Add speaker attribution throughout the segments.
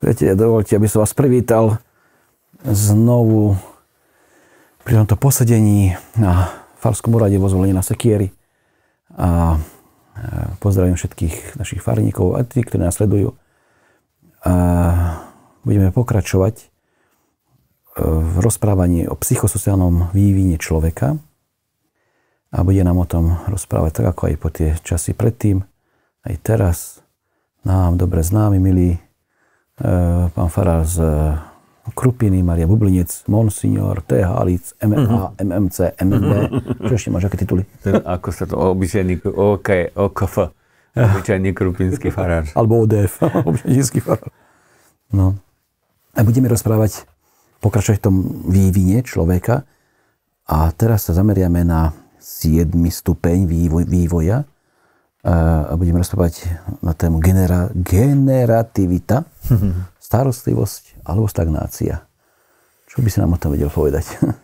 Speaker 1: Viete, dovolte, aby som vás privítal znovu pri tomto posedení na Farskom úrade vo zvolení na Sekieri. A e, pozdravím všetkých našich farníkov a tí, ktorí nás sledujú. A budeme pokračovať e, v rozprávaní o psychosociálnom vývine človeka a bude nám o tom rozprávať tak, ako aj po tie časy predtým, aj teraz, nám dobre známy, milí Eh, pán Farár z eh, Krupiny, Maria Bublinec, Monsignor, T. Halic, MMA, MMC, MMB. Čo ešte máš, aké tituly? Eh,
Speaker 2: ako sa to obyčajný, OK, OKF, obyčajný krupinský farár. Alebo ODF, obyčajný farár.
Speaker 1: No. A budeme rozprávať, pokračovať v tom vývine človeka. A teraz sa zameriame na 7. stupeň vývoj, vývoja, a budeme rozprávať na tému genera, generativita, starostlivosť alebo stagnácia. Čo by si nám o tom vedel povedať?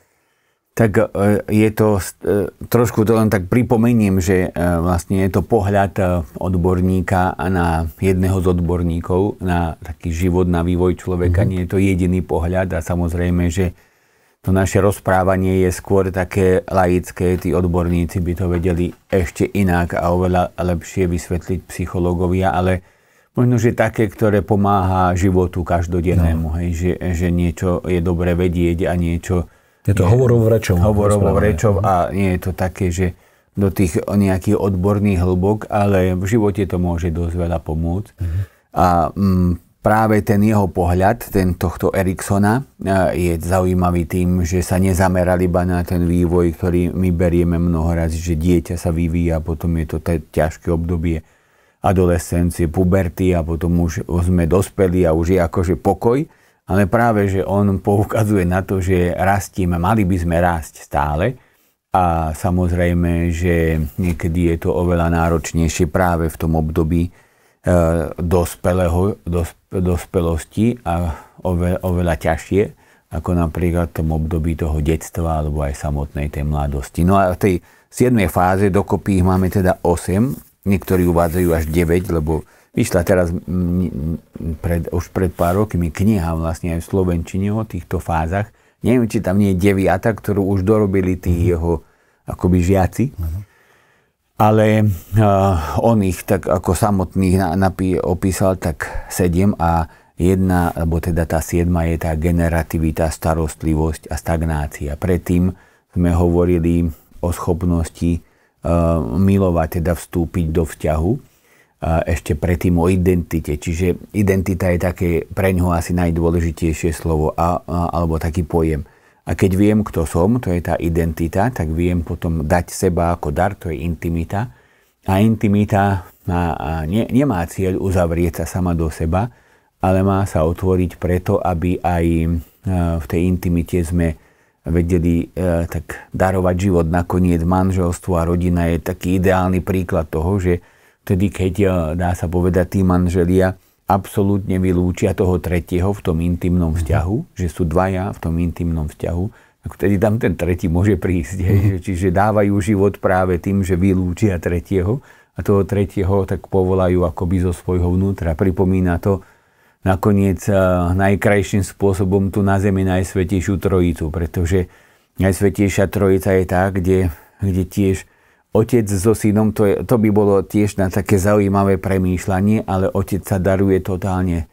Speaker 2: Tak e, je to, e, trošku to len tak pripomeniem, že e, vlastne je to pohľad odborníka a na jedného z odborníkov na taký život, na vývoj človeka. Mm-hmm. Nie je to jediný pohľad a samozrejme, že to no, naše rozprávanie je skôr také laické, tí odborníci by to vedeli ešte inak a oveľa lepšie vysvetliť psychológovia, ale možno, že také, ktoré pomáha životu každodennému, no. hej, že, že niečo je dobre vedieť a niečo... Je to hovorovou
Speaker 1: rečou. Hovorovou rečou
Speaker 2: a nie je to také, že do tých nejakých odborných hlbok, ale v živote to môže dosť veľa pomôcť. Mm-hmm. A mm, práve ten jeho pohľad, ten tohto Eriksona, e, je zaujímavý tým, že sa nezameral iba na ten vývoj, ktorý my berieme mnoho razy, že dieťa sa vyvíja, potom je to ťažké obdobie adolescencie, puberty a potom už sme dospeli a už je akože pokoj, ale práve, že on poukazuje na to, že rastíme, mali by sme rásť stále a samozrejme, že niekedy je to oveľa náročnejšie práve v tom období, E, dospelého, dos, dospelosti a oveľa, oveľa ťažšie ako napríklad v tom období toho detstva alebo aj samotnej tej mladosti. No a v tej 7. fáze dokopy ich máme teda 8, niektorí uvádzajú až 9, lebo vyšla teraz pred, už pred pár rokmi kniha vlastne aj v Slovenčine o týchto fázach. Neviem, či tam nie je 9, ktorú už dorobili tí mm-hmm. jeho akoby žiaci. Mm-hmm ale uh, on ich tak ako samotných na, napí, opísal tak sedem a jedna, alebo teda tá siedma je tá generativita, starostlivosť a stagnácia. Predtým sme hovorili o schopnosti uh, milovať, teda vstúpiť do vzťahu, uh, ešte predtým o identite. Čiže identita je také pre ňoho asi najdôležitejšie slovo a, a, alebo taký pojem. A keď viem, kto som, to je tá identita, tak viem potom dať seba ako dar, to je intimita. A intimita má, a ne, nemá cieľ uzavrieť sa sama do seba, ale má sa otvoriť preto, aby aj e, v tej intimite sme vedeli e, tak darovať život. Nakoniec manželstvo a rodina je taký ideálny príklad toho, že vtedy, keď e, dá sa povedať, tí manželia absolútne vylúčia toho tretieho v tom intimnom mhm. vzťahu, mm-hmm. že sú dvaja v tom intimnom vzťahu, tak vtedy tam ten tretí môže prísť. Mm-hmm. Čiže dávajú život práve tým, že vylúčia tretieho a toho tretieho tak povolajú akoby zo svojho vnútra. Pripomína to nakoniec eh, najkrajším spôsobom tu na Zemi Najsvetejšiu Trojicu, pretože Najsvetejšia Trojica je tá, kde, kde tiež otec so synom, to, je, to by bolo tiež na také zaujímavé premýšľanie, ale otec sa daruje totálne e,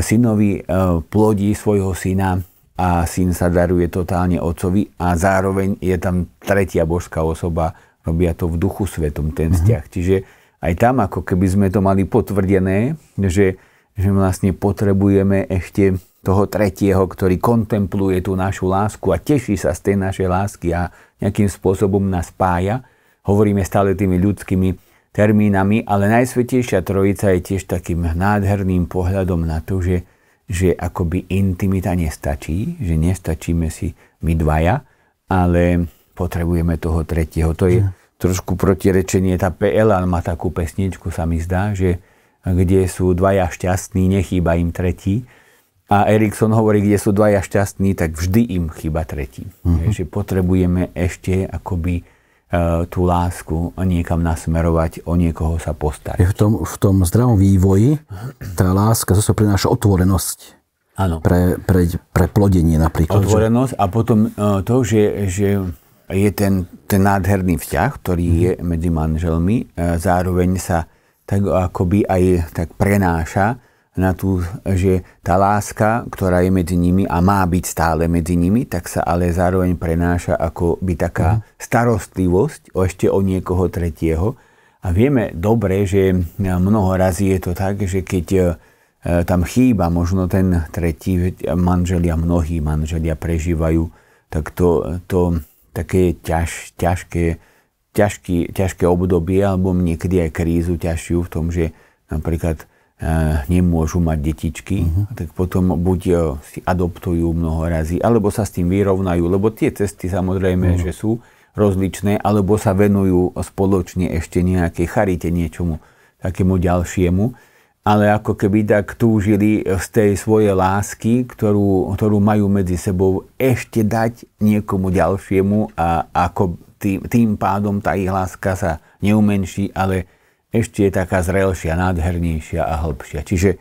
Speaker 2: synovi, e, plodí svojho syna a syn sa daruje totálne otcovi a zároveň je tam tretia božská osoba, robia to v duchu svetom ten mhm. vzťah. Mm-hmm. Čiže aj tam ako keby sme to mali potvrdené, že, že vlastne potrebujeme ešte toho tretieho, ktorý kontempluje tú našu lásku a teší sa z tej našej lásky a nejakým spôsobom nás spája, Hovoríme stále tými ľudskými termínami, ale Najsvetejšia Trojica je tiež takým nádherným pohľadom na to, že, že akoby intimita nestačí, že nestačíme si my dvaja, ale potrebujeme toho tretieho. To je trošku protirečenie. Tá PL má takú pesničku, sa mi zdá, že kde sú dvaja šťastní, nechýba im tretí. A Erikson hovorí, kde sú dvaja šťastní, tak vždy im chýba tretí. Uh-huh. Že potrebujeme ešte akoby E, tú lásku niekam
Speaker 1: nasmerovať, o niekoho sa postať. V tom, v tom zdravom vývoji tá láska zase prináša otvorenosť. Áno. Pre, pre, pre plodenie napríklad.
Speaker 2: Otvorenosť a potom e, to, že, že je ten, ten nádherný vzťah, ktorý je medzi manželmi, e, zároveň sa tak akoby aj tak prenáša na tú, že tá láska, ktorá je medzi nimi a má byť stále medzi nimi, tak sa ale zároveň prenáša ako by taká mhm. starostlivosť o ešte o niekoho tretieho. A vieme dobre, že mnoho razy je to tak, že keď e, tam chýba možno ten tretí, manželia, mnohí manželia prežívajú, tak to, to také ťaž, ťažké, ťažký, ťažké obdobie alebo niekedy aj krízu ťažšiu v tom, že napríklad E, nemôžu mať detičky, uh-huh. tak potom buď e, si adoptujú mnoho razy, alebo sa s tým vyrovnajú, lebo tie cesty samozrejme, uh-huh. že sú rozličné, alebo sa venujú spoločne ešte nejakej charite, niečomu takému ďalšiemu. Ale ako keby tak túžili z tej svojej lásky, ktorú, ktorú majú medzi sebou, ešte dať niekomu ďalšiemu a ako tým, tým pádom tá ich láska sa neumenší, ale ešte je taká zrelšia, nádhernejšia a hĺbšia. Čiže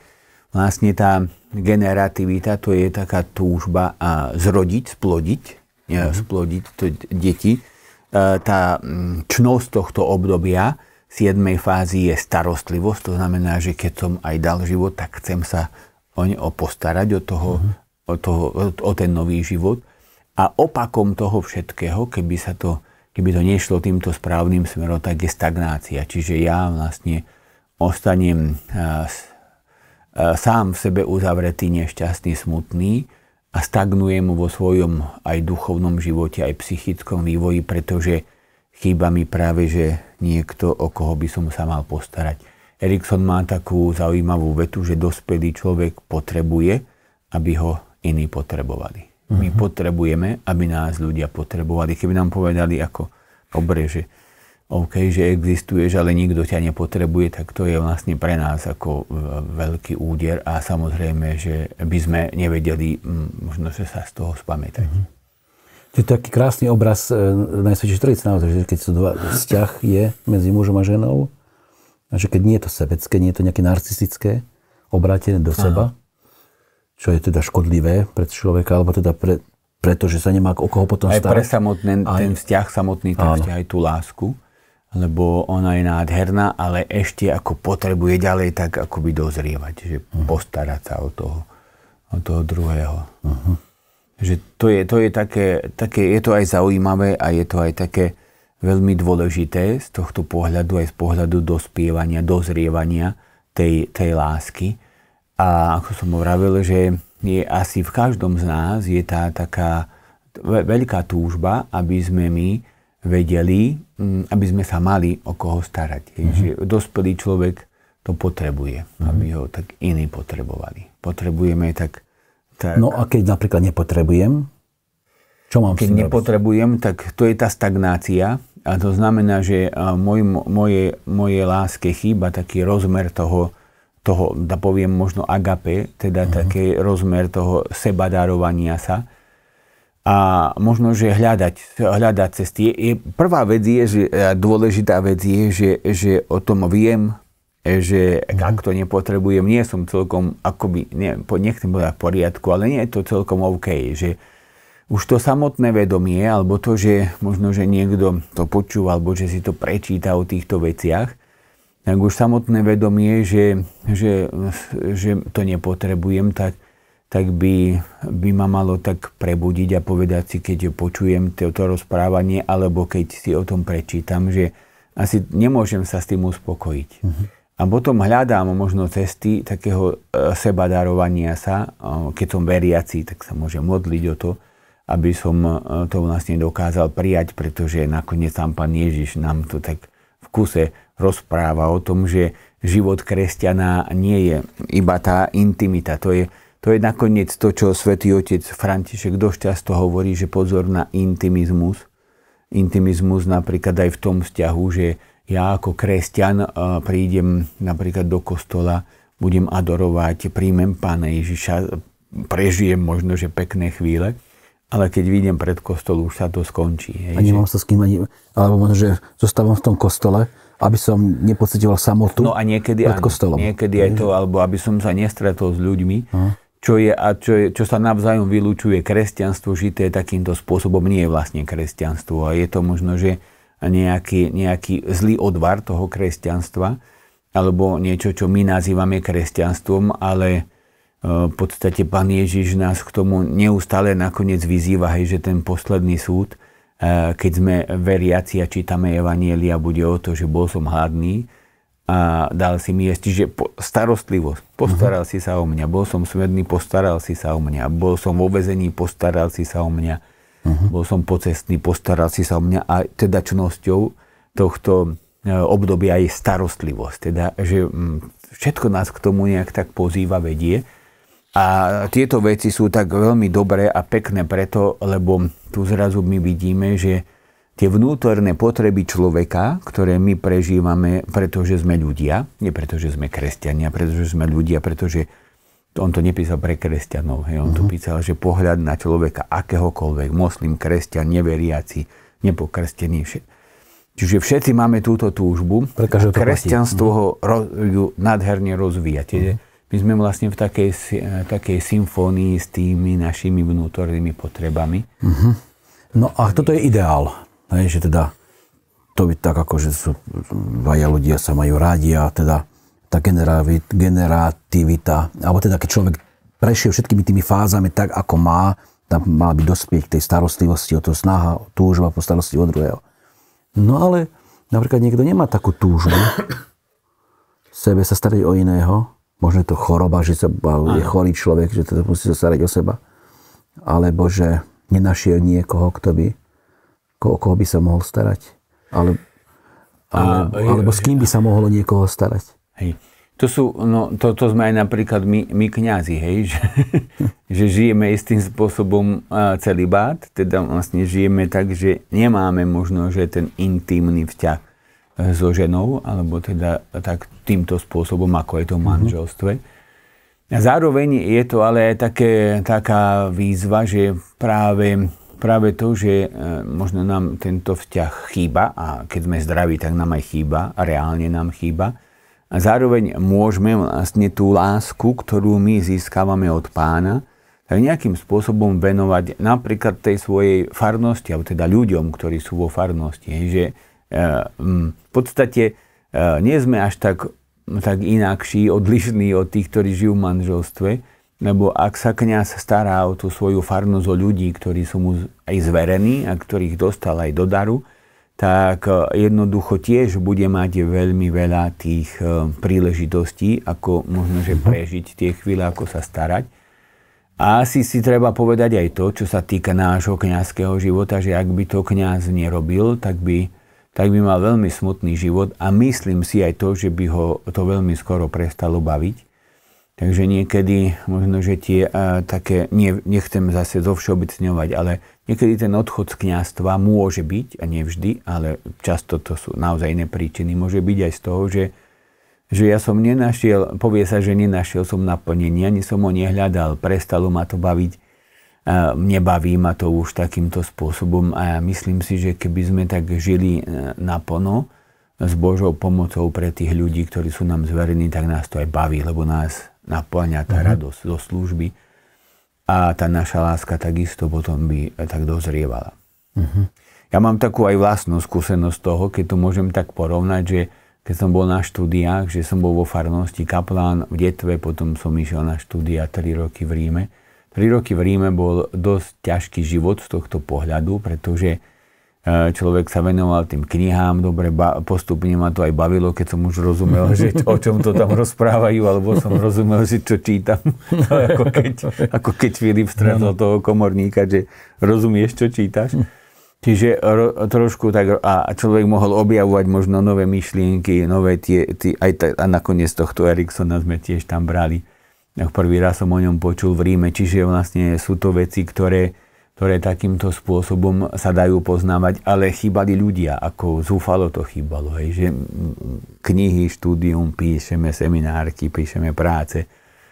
Speaker 2: vlastne tá generativita to je taká túžba a zrodiť, splodiť, mm-hmm. splodiť to deti. E, tá mm, čnosť tohto obdobia 7. fázy je starostlivosť, to znamená, že keď som aj dal život, tak chcem sa o ne postarať, o, toho, mm-hmm. o, toho, o ten nový život. A opakom toho všetkého, keby sa to keby to nešlo týmto správnym smerom, tak je stagnácia. Čiže ja vlastne ostanem eh, eh, sám v sebe uzavretý, nešťastný, smutný a stagnujem vo svojom aj duchovnom živote, aj psychickom vývoji, pretože chýba mi práve, že niekto, o koho by som sa mal postarať. Erikson má takú zaujímavú vetu, že dospelý človek potrebuje, aby ho iní potrebovali. My uh-huh. potrebujeme, aby nás ľudia potrebovali. Keby nám povedali ako dobre, že OK, že existuješ, ale nikto ťa nepotrebuje, tak to je vlastne pre nás ako e, veľký úder a samozrejme, že by sme nevedeli možno že sa z toho spamätať. Uh-huh.
Speaker 1: To je taký krásny obraz e, najsvetšej Trojice naozaj, že keď sú dva, vzťah je medzi mužom a ženou a že keď nie je to sebecké, nie je to nejaké narcistické, obrátené do seba, čo je teda škodlivé pre človeka, alebo teda pre, pretože sa nemá o koho potom starať. Aj pre samotný, aj... ten
Speaker 2: vzťah samotný, ten áno. vzťah aj tú lásku, lebo ona je nádherná, ale ešte ako potrebuje ďalej tak akoby dozrievať, že uh-huh. postarať sa o toho, o toho druhého. Uh-huh. Že to je, to je také, také, je to aj zaujímavé a je to aj také veľmi dôležité z tohto pohľadu, aj z pohľadu dospievania, dozrievania tej, tej lásky, a ako som hovoril, že je asi v každom z nás je tá taká veľká túžba, aby sme my vedeli, mm, aby sme sa mali o koho starať. Mm-hmm. Že dospelý človek to potrebuje, mm-hmm. aby ho tak iní potrebovali. Potrebujeme tak, tak... No
Speaker 1: a keď napríklad nepotrebujem, čo mám Keď
Speaker 2: nepotrebujem, robiť? tak to je tá stagnácia a to znamená, že moje, moje, moje láske chýba taký rozmer toho, toho, da poviem možno agape, teda uh-huh. Mhm. taký rozmer toho sebadarovania sa. A možno, že hľadať, hľadať cesty. Je, prvá vec je, že dôležitá vec je, že, že o tom viem, že uh-huh. ak to nepotrebujem, nie som celkom, akoby, ne, nechcem povedať v poriadku, ale nie je to celkom OK, že už to samotné vedomie, alebo to, že možno, že niekto to počúval, alebo že si to prečíta o týchto veciach, tak už samotné vedomie, že, že, že to nepotrebujem, tak, tak by, by ma malo tak prebudiť a povedať si, keď počujem toto rozprávanie, alebo keď si o tom prečítam, že asi nemôžem sa s tým uspokojiť. Mm-hmm. A potom hľadám možno cesty takého e, seba darovania sa. Keď som veriaci, tak sa môžem modliť o to, aby som e, to vlastne dokázal prijať, pretože nakoniec tam Pán Ježiš nám to tak v kuse rozpráva o tom, že život kresťana nie je iba tá intimita. To je, to je nakoniec to, čo svätý otec František dosť často hovorí, že pozor na intimizmus. Intimizmus napríklad aj v tom vzťahu, že ja ako kresťan eh, prídem napríklad do kostola, budem adorovať, príjmem Pána Ježiša, prežijem možno, že pekné chvíle, ale keď vidím pred kostol, už sa to skončí. Hej, a nemám
Speaker 1: že... sa s kým ani, alebo možno, že zostávam v tom kostole aby som nepocitoval samotu no a niekedy pred áno,
Speaker 2: Niekedy je to, alebo aby som sa nestretol s ľuďmi, uh-huh. čo, je, a čo, je, čo sa navzájom vylúčuje. Kresťanstvo žité takýmto spôsobom nie je vlastne kresťanstvo. A je to možno, že nejaký, nejaký zlý odvar toho kresťanstva, alebo niečo, čo my nazývame kresťanstvom, ale e, v podstate Pán Ježiš nás k tomu neustále nakoniec vyzýva, hej, že ten posledný súd Eh, keď sme veriaci a čítame Evanielia, bude o to, že bol som hladný a dal si mi jesť. že starostlivosť. Postaral uh-huh. si sa o mňa. Bol som smedný, postaral si sa o mňa. Bol som vo vezení, postaral si sa o mňa. Uh-huh. Bol som pocestný, postaral si sa o mňa. A teda čnosťou tohto eh, obdobia je starostlivosť. Teda, že mm, všetko nás k tomu nejak tak pozýva, vedie. A tieto veci sú tak veľmi dobré a pekné preto, lebo tu zrazu my vidíme, že tie vnútorné potreby človeka, ktoré my prežívame, pretože sme ľudia, nie pretože sme kresťania, pretože sme ľudia, pretože on to nepísal pre kresťanov, hej, on uh-huh. Mhm. to písal, že pohľad na človeka akéhokoľvek, moslim, kresťan, neveriaci, nepokrstený, všetko. Čiže všetci máme túto túžbu. Kresťanstvo mhm. ho nadherne ju nádherne rozvíja. uh-huh. My sme vlastne v takej, eh, takej symfónii s tými našimi vnútornými potrebami.
Speaker 1: Mm-hmm. No a toto je ideál. Hej, že teda to by tak ako, že sú dvaja ľudia sa majú rádi a teda tá generativita, alebo teda keď človek prešiel všetkými tými fázami tak, ako má, tam mal by dospieť k tej starostlivosti, o to snaha, o túžba po starosti od druhého. No ale napríklad niekto nemá takú túžbu sebe sa starať o iného, možno je to choroba, že sa, je chorý človek, že to musí sa starať o seba, alebo že nenašiel niekoho, kto by, ko, o koho by sa mohol starať, ale, ale, alebo s kým by sa mohlo niekoho starať.
Speaker 2: Hej. To sú, no to, to sme aj napríklad my, my kňazi, hej, že, že žijeme istým spôsobom celý bát, teda vlastne žijeme tak, že nemáme možno, že ten intimný vzťah E, so ženou, alebo teda tak týmto spôsobom, ako je to v mhm. manželstve. A zároveň je to ale také, taká výzva, že práve, práve to, že e, možno nám tento vzťah chýba a keď sme zdraví, tak nám aj chýba, a reálne nám chýba. A zároveň môžeme vlastne tú lásku, ktorú my získavame od pána, tak nejakým spôsobom venovať napríklad tej svojej farnosti, alebo teda ľuďom, ktorí sú vo farnosti. že Eh, v podstate eh, nie sme až tak, tak inakší, odlišní od tých, ktorí žijú v manželstve, lebo ak sa kňaz stará o tú svoju farnosť, o ľudí, ktorí sú mu aj zverení a ktorých dostal aj do daru, tak eh, jednoducho tiež bude mať veľmi veľa tých príležitostí, ako možno, že mhm. prežiť tie chvíle, ako sa starať. A asi si treba povedať aj to, čo sa týka nášho kňazského života, že ak by to kňaz nerobil, tak by tak by mal veľmi smutný život a myslím si aj to, že by ho to veľmi skoro prestalo baviť. Takže niekedy možno, že tie uh, také, nie, nechcem zase zovšeobecňovať, ale niekedy ten odchod z kniastva môže byť, a nevždy, ale často to sú naozaj iné príčiny, môže byť aj z toho, že, že ja som nenašiel, povie sa, že nenašiel som naplnenie, ani som ho nehľadal, prestalo ma to baviť, nebaví ma to už takýmto spôsobom a ja myslím si, že keby sme tak žili e, naplno s Božou pomocou pre tých ľudí, ktorí sú nám zverení, tak nás to aj baví, lebo nás naplňa tá mm-hmm. radosť zo služby a tá naša láska takisto potom by tak dozrievala. Mm-hmm. Ja mám takú aj vlastnú skúsenosť toho, keď to môžem tak porovnať, že keď som bol na štúdiách, že som bol vo farnosti kaplán v Detve, potom som išiel na štúdia 3 roky v Ríme, Tri roky v Ríme bol dosť ťažký život z tohto pohľadu, pretože e, človek sa venoval tým knihám, dobre, postupne ma to aj bavilo, keď som už rozumel, že o čom to tam rozprávajú, alebo som rozumel, že čo čítam. No, ako, keď, ako keď Filip stretol no, no. toho komorníka, že rozumieš, čo čítaš. Čiže ro, trošku tak, a človek mohol objavovať možno nové myšlienky, nové tie, tie aj, t- a nakoniec tohto Eriksona sme tiež tam brali Prvý raz som o ňom počul v Ríme, čiže vlastne sú to veci, ktoré, ktoré takýmto spôsobom sa dajú poznávať, ale chýbali ľudia, ako zúfalo to chýbalo. Hej, že knihy, štúdium, píšeme seminárky, píšeme práce,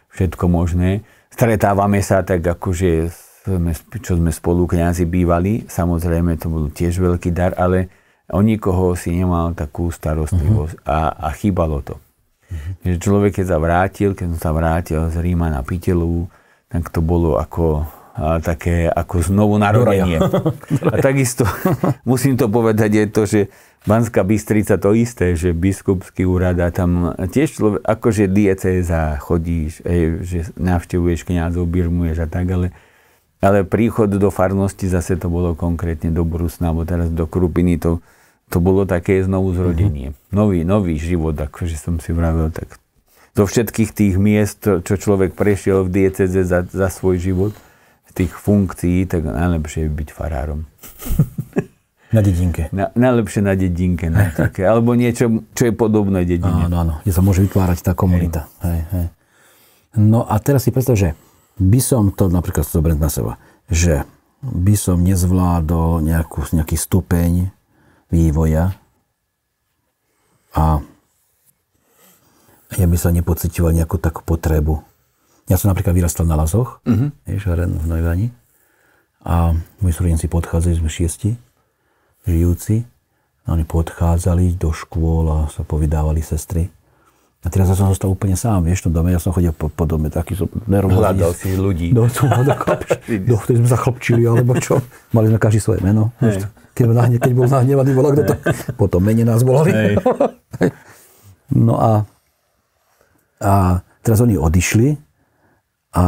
Speaker 2: všetko možné. Stretávame sa tak akože sme, čo sme spolu kňazi bývali. Samozrejme, to bol tiež veľký dar, ale o nikoho si nemal takú starostlivosť uh-huh. a, a chýbalo to. Mhm. Že človek, keď sa vrátil, keď som sa vrátil z Ríma na Pitelu, tak to bolo ako a také ako znovu narodenie. A takisto musím to povedať je to, že Banská Bystrica to isté, že biskupský úrad a tam tiež človek, akože dieceza chodíš, ej, že navštevuješ kniazov, birmuješ a tak, ale, ale príchod do farnosti zase to bolo konkrétne do Brusna, alebo teraz do Krupiny, to, to bolo také znovu zrodenie. Uh-huh. Nový, nový život, akože som si vravil, tak zo všetkých tých miest, čo človek prešiel v dieceze za, za svoj život, z tých funkcií, tak najlepšie je byť farárom. Na dedinke. Na, najlepšie na dedinke. Na také, alebo niečo, čo je podobné
Speaker 1: dedine. Áno, áno, kde sa môže vytvárať tá komunita. Hej. Hej, hej. No a teraz si predstav, že by som to napríklad zobrať na seba, že by som nezvládol nejakú, nejaký stupeň vývoja a ja by som nepocitoval nejakú takú potrebu. Ja som napríklad vyrastal na lazoch, uh-huh. vieš, v Nojvani. A moji súrodenci podchádzali, sme šiesti žijúci. A oni podchádzali do škôl a sa povydávali sestry. A teraz ja som zostal úplne sám, vieš, v tom dome. Ja som chodil po, po dome taký som nervózny. Hľadal si ľudí. No, to ma dokopš, do, vtedy sme sa chlopčili, alebo čo. Mali sme každý svoje meno. Hey. Vieš, Keď, keď bol nahnevaný, bola kto to. Potom mene nás volali. Hey. no a, a teraz oni odišli. A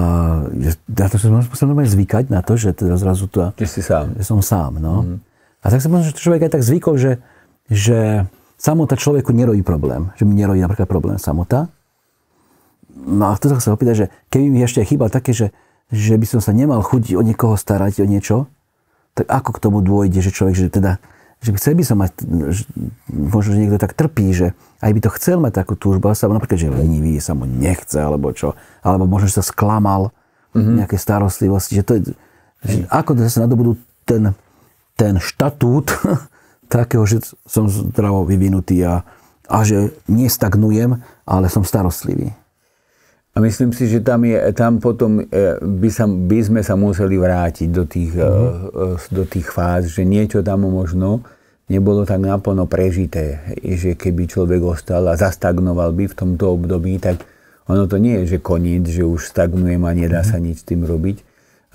Speaker 1: ja to som musel normálne zvykať na to, že teraz zrazu to... Ty si sám. Ja som sám, no. Mm. A tak som že človek aj tak zvykol, že, že Samota človeku nerojí problém. Že mi nerojí napríklad problém samota. No a to sa chcem opýtať, že keby mi ešte chýbal také, že, že by som sa nemal chuť o niekoho starať, o niečo, tak ako k tomu dôjde, že človek, že teda, že chcel by som mať, že možno, že niekto tak trpí, že aj by to chcel mať takú túžbu, ale sa napríklad, že lenivý, sa mu nechce, alebo čo, alebo možno, že sa sklamal mm-hmm. nejaké starostlivosti, že to je, že ako to zase nadobudú ten, ten štatút takého, že som zdravo vyvinutý a, a že nestagnujem, ale som starostlivý.
Speaker 2: A myslím si, že tam, je, tam potom e, by, sa, by sme sa museli vrátiť do tých, mm-hmm. do tých fáz, že niečo tam možno nebolo tak naplno prežité, že keby človek ostal a zastagnoval by v tomto období, tak ono to nie je, že koniec, že už stagnujem a nedá mhm. sa nič s tým robiť,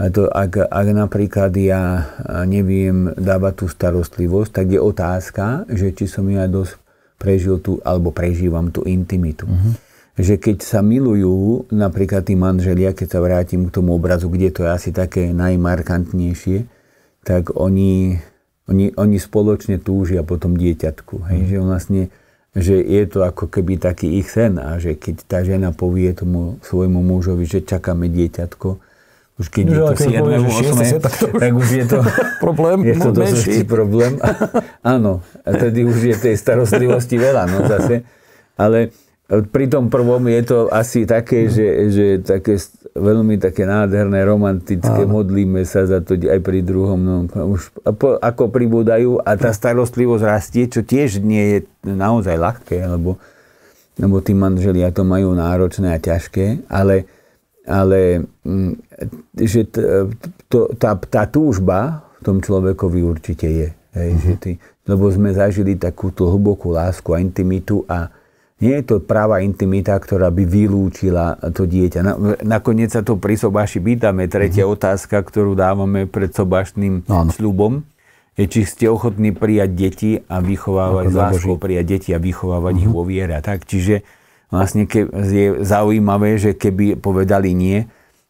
Speaker 2: to, ak, ak napríklad ja neviem dávať tú starostlivosť, tak je otázka, že či som ja dosť prežil tú, alebo prežívam tú intimitu. Uh-huh. Že keď sa milujú, napríklad tí manželia, keď sa vrátim k tomu obrazu, kde to je asi také najmarkantnejšie, tak oni, oni, oni spoločne túžia po tom dieťatku. Hej? Uh-huh. Že vlastne že je to ako keby taký ich sen a že keď tá žena povie tomu svojmu mužovi, že čakáme dieťatko, už keď je no, to 7. 8. tak, tak už je to problém. Je to dosť problém. Áno, a tedy už je tej starostlivosti veľa, no zase. Ale e, pri tom prvom je to asi také, no. že, že také veľmi také nádherné, romantické, Áno. modlíme sa za to aj pri druhom, no už ako pribúdajú a tá starostlivosť rastie, čo tiež nie je naozaj ľahké, lebo, lebo tí manželia to majú náročné a ťažké, ale ale mm, že to, tá, tá túžba v tom človekovi určite je. Hej, uh-huh. že mhm. ty, lebo sme zažili takúto hlbokú lásku a intimitu a nie je to práva intimita, ktorá by vylúčila to dieťa. Na, nakoniec sa to pri sobaši pýtame. Tretia uh-huh. otázka, ktorú dávame pred sobášným no, sľubom, je, či ste ochotní prijať deti a vychovávať, láskou prijať deti a vychovávať uh-huh. ich vo viere. Tak, čiže vlastne ke, je zaujímavé, že keby povedali nie,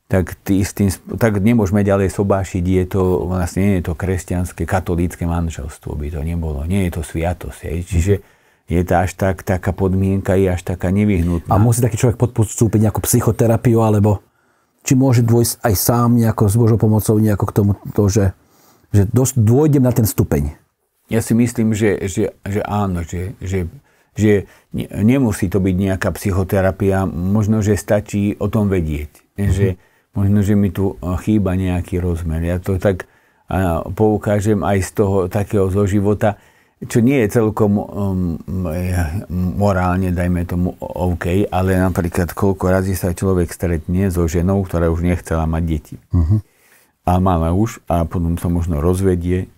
Speaker 2: tak, tý, tým, tak nemôžeme ďalej sobášiť, je to vlastne nie je to kresťanské, katolícke manželstvo by to nebolo, nie je to sviatosť. Hej. Čiže je to až tak, taká podmienka, je až taká nevyhnutná. A musí
Speaker 1: taký človek podstúpiť nejakú psychoterapiu, alebo či môže dôjsť aj sám nejako s Božou pomocou nejako k tomu, to, že, že dôjdem na ten stupeň.
Speaker 2: Ja si myslím, že, že, že áno, že, že že nemusí to byť nejaká psychoterapia, možno, že stačí o tom vedieť. Mm-hmm. Že, mhm. možno, že mi tu eh, chýba nejaký rozmer. Ja to tak poukážem aj z toho takého zo života, čo nie je celkom um, morálne, dajme tomu, OK, ale napríklad koľko razy sa človek stretne so ženou, ktorá už nechcela mať deti. Uh-huh. A mala už a potom sa možno rozvedie,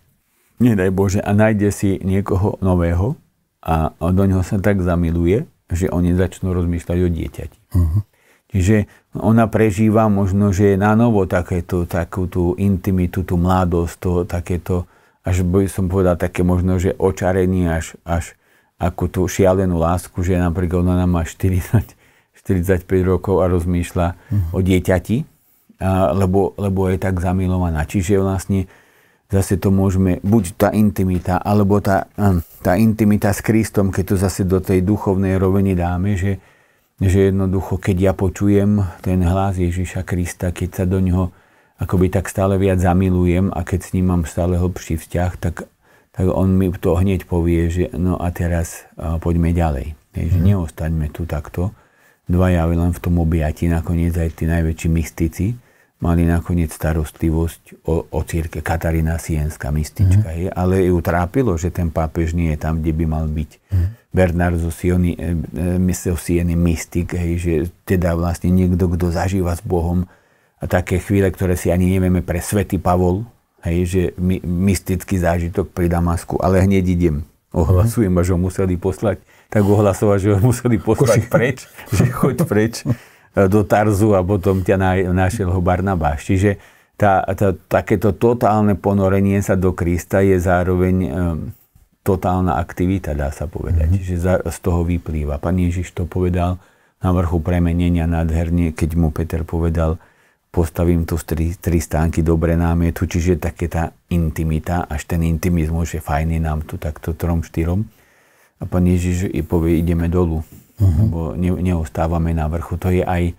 Speaker 2: nedaj Bože, a nájde si niekoho nového, a do neho sa tak zamiluje, že oni začnú rozmýšľať o dieťati. Uh-huh. Čiže ona prežíva možno, že na novo takéto, takú tú intimitu, tú mladosť, to, takéto, až by som povedal, také možno, že očarenie až, až ako tú šialenú lásku, že napríklad ona má 40, 45 rokov a rozmýšľa uh-huh. o dieťati, a, lebo, lebo je tak zamilovaná. Čiže vlastne zase to môžeme, buď tá intimita, alebo tá, tá intimita s Kristom, keď to zase do tej duchovnej roviny dáme, že, že jednoducho, keď ja počujem ten hlas Ježiša Krista, keď sa do ňoho akoby tak stále viac zamilujem a keď s ním mám stále hlbší vzťah, tak, tak on mi to hneď povie, že no a teraz a poďme ďalej. Takže mm. neostaňme tu takto. Dvaja len v tom objati, nakoniec aj tí najväčší mystici, mali nakoniec starostlivosť o, o círke Katarína Sienská, mistička. Mm. hmm ale ju trápilo, že ten pápež nie je tam, kde by mal byť. Mm. Bernard zo Siony, e, e Sieny mystik, hej, že teda vlastne niekto, kto zažíva s Bohom a také chvíle, ktoré si ani nevieme pre Svetý Pavol, hej, že my, mystický zážitok pri Damasku, ale hneď idem, ohlasujem, mm. že ho museli poslať, tak ohlasovať, že ho museli poslať Koši. preč, že choď preč. E, do Tarzu a potom ťa na, našiel ho Barnabáš. Čiže tá, tá, takéto totálne ponorenie sa do Krista je zároveň e, totálna aktivita, dá sa povedať. Mm-hmm. Čiže za, z toho vyplýva. Pán Ježiš to povedal na vrchu premenenia nádherne, keď mu Peter povedal, postavím tu tri, tri stánky, dobre nám je tu, čiže také tá intimita, až ten intimizmus, že fajný nám tu takto trom, štyrom. A pán Ježiš i povie, ideme dolu uh-huh. lebo ne, neostávame na vrchu. To je aj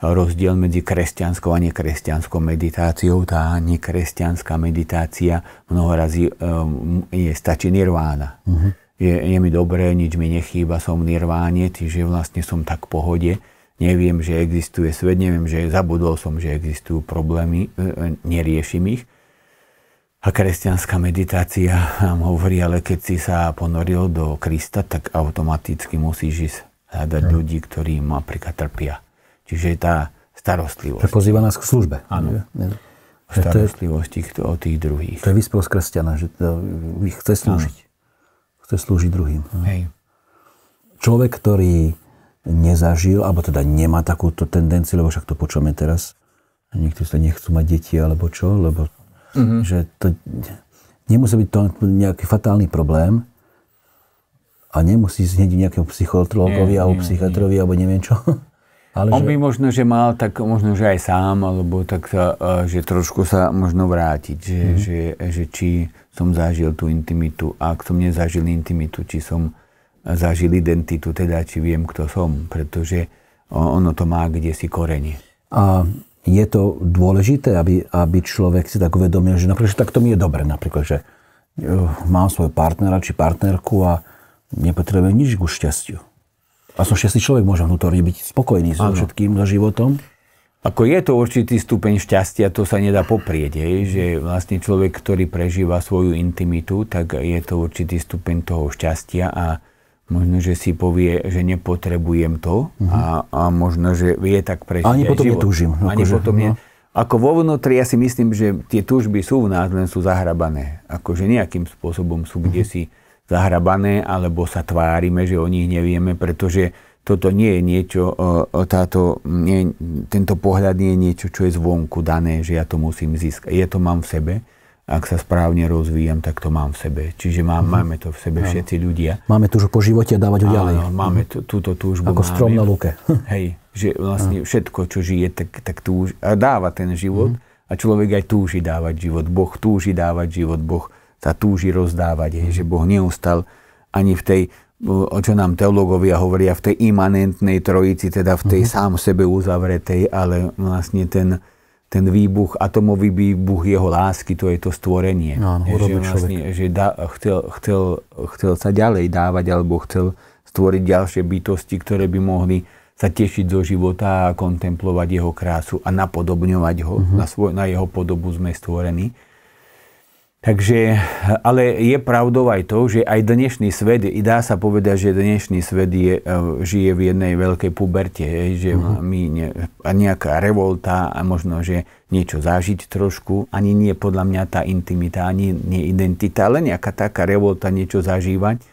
Speaker 2: rozdiel medzi kresťanskou a nekresťanskou meditáciou. Tá nekresťanská meditácia razy um, je, stačí nirvána. Uh-huh. Je, je mi dobré, nič mi nechýba, som v nirváne, čiže vlastne som tak v pohode. Neviem, že existuje svet, neviem, že zabudol som, že existujú problémy, eh, neriešim ich. A kresťanská meditácia nám hovorí, ale keď si sa ponoril do Krista, tak automaticky musíš ísť hľadať no. ľudí, ktorí mu napríklad trpia. Čiže je tá starostlivosť. Že pozýva nás
Speaker 1: k službe. Áno. Ja. O starostlivosti to je, o tých druhých. To je vyspel z kresťana, že to, chce slúžiť. Ano. Chce slúžiť druhým. Hej. Človek, ktorý nezažil, alebo teda nemá takúto tendenciu, lebo však to počujeme teraz, niektorí sa nechcú mať deti alebo čo, lebo mm-hmm. že to nemusí byť to nejaký fatálny problém, a nemusí ísť hneď nejakému alebo psychiatrovi alebo neviem čo. Ale On že...
Speaker 2: by možno, že mal tak možno, že aj sám, alebo tak sa, e, že trošku sa možno vrátiť, že, mm-hmm. že, že či som zažil tú intimitu, ak som nezažil intimitu, či som zažil identitu, teda či viem, kto som, pretože ono to má kde si korenie.
Speaker 1: A je to dôležité, aby, aby človek si tak uvedomil, že napríklad, že takto mi je dobre, napríklad, že e, mám svojho partnera či partnerku a nepotrebujem nič ku šťastiu. A som šťastný človek, môžem vnútorne byť spokojný so všetkým, so životom.
Speaker 2: Ako je to určitý stupeň šťastia, to sa nedá poprieť, hej, že vlastne človek, ktorý prežíva svoju intimitu, tak je to určitý stupeň toho šťastia a možno, že si povie, že nepotrebujem to a, mhm. a možno, že vie tak prežiť Ani potom život. netúžim. Ako, Ani akože, potom no. ne... Ako vo vnútri, ja si myslím, že tie túžby sú v nás, len sú zahrabané. Akože nejakým spôsobom sú, kde uh-huh. si zahrabané alebo sa tvárime, že o nich nevieme, pretože toto nie je niečo, táto, nie, tento pohľad nie je niečo, čo je zvonku dané, že ja to musím získať. Ja to mám v sebe. Ak sa správne rozvíjam, tak to mám v sebe. Čiže má, uh-huh. máme to v sebe no. všetci ľudia.
Speaker 1: Máme túžbu po živote dávať ho ďalej. Áno, máme mhm.
Speaker 2: t- túto túžbu. Ako strom na lúke. Hej, že vlastne všetko, čo žije, tak, tak túži, a dáva ten život. Uh-huh. A človek aj túži dávať život. Boh túži dávať život. Boh sa túži rozdávať, hej, že Boh neustal ani v tej, o čo nám teológovia hovoria, v tej imanentnej trojici, teda v tej mhm. sám sebe uzavretej, ale vlastne ten, ten výbuch, atomový výbuch jeho lásky, to je to stvorenie. No, že vlastne, že da, chcel, chcel, chcel sa ďalej dávať, alebo chcel stvoriť ďalšie bytosti, ktoré by mohli sa tešiť zo života a kontemplovať jeho krásu a napodobňovať ho. Mm-hmm. Na, svoj, na jeho podobu sme stvorení. Takže, ale je pravdou aj to, že aj dnešný svet, i dá sa povedať, že dnešný svet je, e, žije v jednej veľkej puberte, že uh-huh. my ne, nejaká revolta a možno, že niečo zažiť trošku, ani nie podľa mňa tá intimita, ani nie identita, ale nejaká taká revolta, niečo zažívať.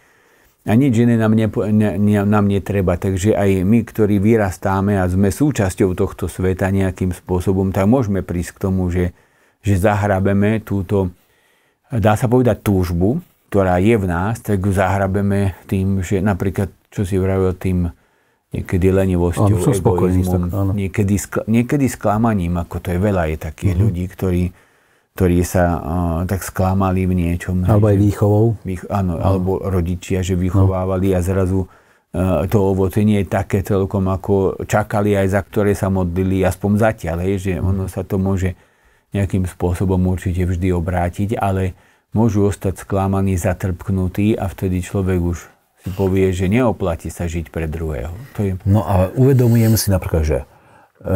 Speaker 2: A nič iné nám, ne, ne, nám netreba. Takže aj my, ktorí vyrastáme a sme súčasťou tohto sveta nejakým spôsobom, tak môžeme prísť k tomu, že, že zahrabeme túto dá sa povedať, túžbu, ktorá je v nás, tak ju zahrabeme tým, že napríklad, čo si vravil, tým niekedy lenivosťou, áno, egoizmom, tak, áno. Niekedy, skl- niekedy sklamaním, ako to je veľa je takých mm-hmm. ľudí, ktorí, ktorí sa uh, tak sklamali v niečom. Alebo aj výchovou. Vých, áno, áno, alebo rodičia, že no. vychovávali áno. a zrazu uh, to ovoce nie je také celkom, ako čakali aj za ktoré sa modlili, aspoň zatiaľ, hej, že mm-hmm. ono sa to môže nejakým spôsobom určite vždy obrátiť, ale môžu ostať sklamaní, zatrpknutí a vtedy človek už si povie, že neoplatí sa žiť pre druhého.
Speaker 1: To je... No a uvedomujem si napríklad, že e,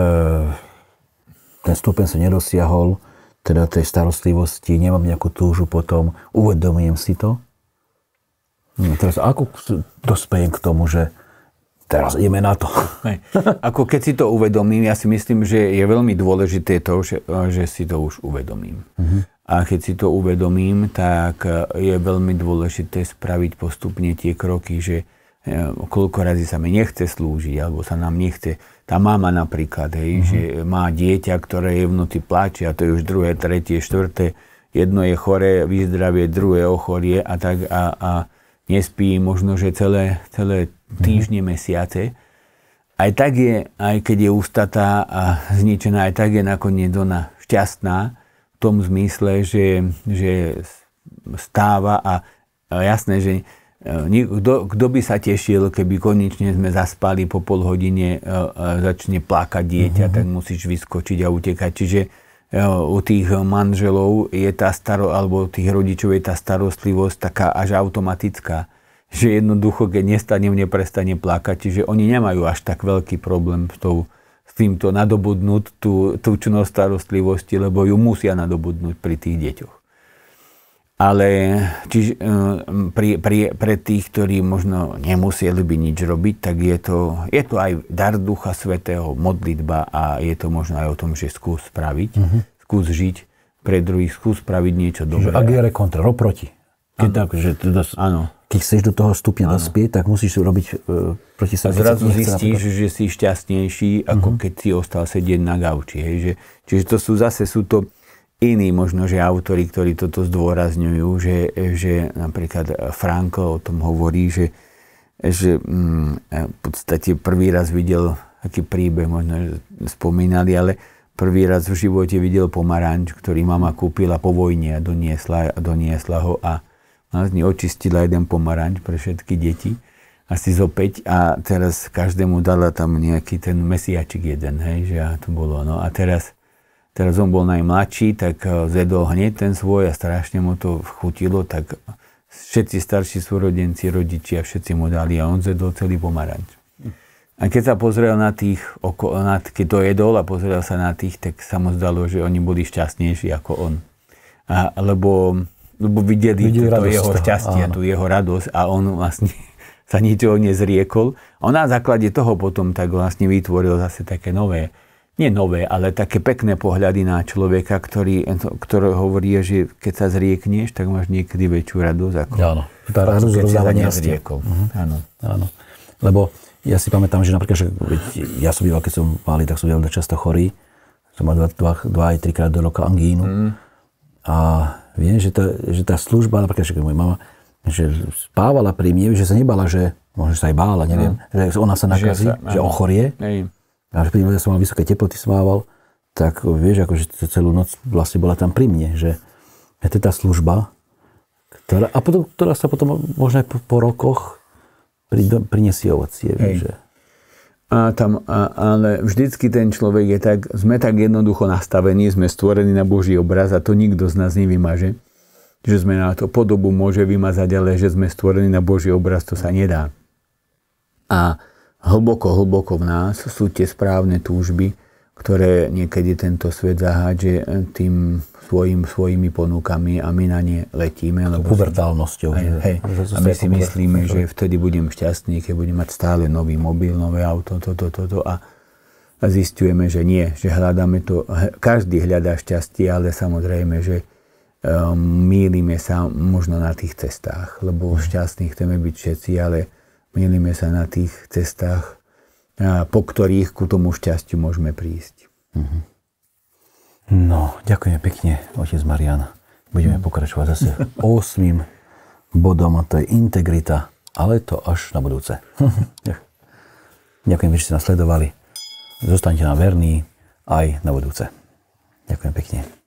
Speaker 1: ten stupeň sa nedosiahol, teda tej starostlivosti, nemám nejakú túžu potom, uvedomujem si to. No teraz ako dospejem k tomu, že teraz ideme na to.
Speaker 2: Hej. Ako keď si to uvedomím, ja si myslím, že je veľmi dôležité to, že, že si to už uvedomím. Uh-huh. A keď si to uvedomím, tak e, je veľmi dôležité spraviť postupne tie kroky, že e, koľko razy sa mi nechce slúžiť, alebo sa nám nechce. Tá mama napríklad, hej, uh-huh. že má dieťa, ktoré je v noci pláče a to je už druhé, tretie, štvrté. Jedno je choré, vyzdravie, druhé ochorie a tak a, a nespí možno, že celé, celé týždne, mhm. mesiace. Aj tak je, aj keď je ústatá a zničená, aj tak je nakoniec ona šťastná v tom zmysle, že, že stáva a, a jasné, že e, kto, kto by sa tešil, keby konečne sme zaspali po pol hodine, e, začne plakať dieťa, mm-hmm. tak musíš vyskočiť a utekať. Čiže E, u tých manželov je tá staro, alebo tých rodičov je tá starostlivosť taká až automatická. Že jednoducho, keď nestane, neprestane plakať. Čiže oni nemajú až tak veľký problém s, tou, s týmto nadobudnúť tú, tú činnosť starostlivosti, lebo ju musia nadobudnúť pri tých deťoch. Ale čiže, eh, pri, pri, pre tých, ktorí možno nemuseli by nič robiť, tak je to, je to aj dar Ducha Svetého, modlitba a je to možno aj o tom, že skús spraviť, uh-huh. skús žiť pre druhých, skús spraviť niečo dobré. Čiže agiere
Speaker 1: kontra, oproti.
Speaker 2: Keď, tak, že teda,
Speaker 1: ano. keď chceš do toho stupňa naspieť, tak musíš robiť e, proti sa. A zrazu zistíš,
Speaker 2: že si šťastnejší, ako uh-huh. keď si ostal sedieť na gauči. Hej, že, čiže to sú zase sú to iní možno, že autory, ktorí toto zdôrazňujú, že, že napríklad Franko o tom hovorí, že, že mm, v podstate prvý raz videl, aký príbeh možno spomínali, ale prvý raz v živote videl pomaranč, ktorý mama kúpila po vojne a doniesla, doniesla ho a vlastne očistila jeden pomaranč pre všetky deti asi zo a teraz každému dala tam nejaký ten mesiačik jeden, hej, že to bolo, no a teraz Teraz on bol najmladší, tak eh, zjedol hneď ten svoj a strašne mu to chutilo, tak všetci starší súrodenci, rodičia, všetci mu dali a on zjedol celý pomaranč. A keď sa pozrel na tých, oko, na, keď to jedol a pozrel sa na tých, tak sa mu zdalo, že oni boli šťastnejší ako on. A, lebo, lebo videli, videli to jeho šťastie, tú jeho radosť a on vlastne sa ničoho nezriekol. A on na základe toho potom tak vlastne vytvoril zase také nové nie nové, ale také pekné pohľady na človeka, ktorý, ktorý hovorí, že keď sa zriekneš, tak máš niekedy
Speaker 1: väčšiu radosť ako, áno. Tá radosť keď si sa nezriekol. Uh-huh. Mhm. Áno. áno. Lebo ja si pamätám, že napríklad, že ja som býval, keď som malý, tak som býval často chorý. Som mal 2 aj trikrát do roka angínu. Mm. A viem, že to, že tá služba, napríklad, že moja mama, že spávala pri mne, že sa nebala, že možno sa aj bála, neviem, mm. že ona sa nakazí, že, sa, že ochorie. Neviem až pri ja som mal vysoké teploty, smával, tak vieš, akože celú noc vlastne bola tam pri mne, že to tá služba, ktorá, a potom, ktorá sa potom možno aj po, po rokoch prinesie ovocie. Že...
Speaker 2: A tam, a, ale vždycky ten človek je tak, sme tak jednoducho nastavení, sme stvorení na Boží obraz a to nikto z nás nevymaže. Že sme na to podobu môže vymazať, ale že sme stvorení na Boží obraz, to sa nedá. A hlboko, hlboko v nás sú tie správne túžby, ktoré niekedy tento svet zahádže eh, tým svojim, svojimi ponukami a my na ne letíme. Lebo pubertálnosťou. Hej, hej, a my si myslíme, že vtedy budem šťastný, keď budem mať stále nový mobil, nové auto, toto, toto to, a zistujeme, že nie, že hľadáme to, každý hľadá šťastie, ale samozrejme, že um, mýlime sa možno na tých cestách, lebo mhm. šťastní chceme byť všetci, ale Milíme sa na tých cestách, po ktorých ku tomu šťastiu môžeme prísť. Mhm.
Speaker 1: No, ďakujem pekne, otec Marian. Budeme mhm. pokračovať zase osmým bodom, a to je integrita, ale to až na budúce. ďakujem, že ste nás sledovali. Zostaňte nám verní aj na budúce. Ďakujem pekne.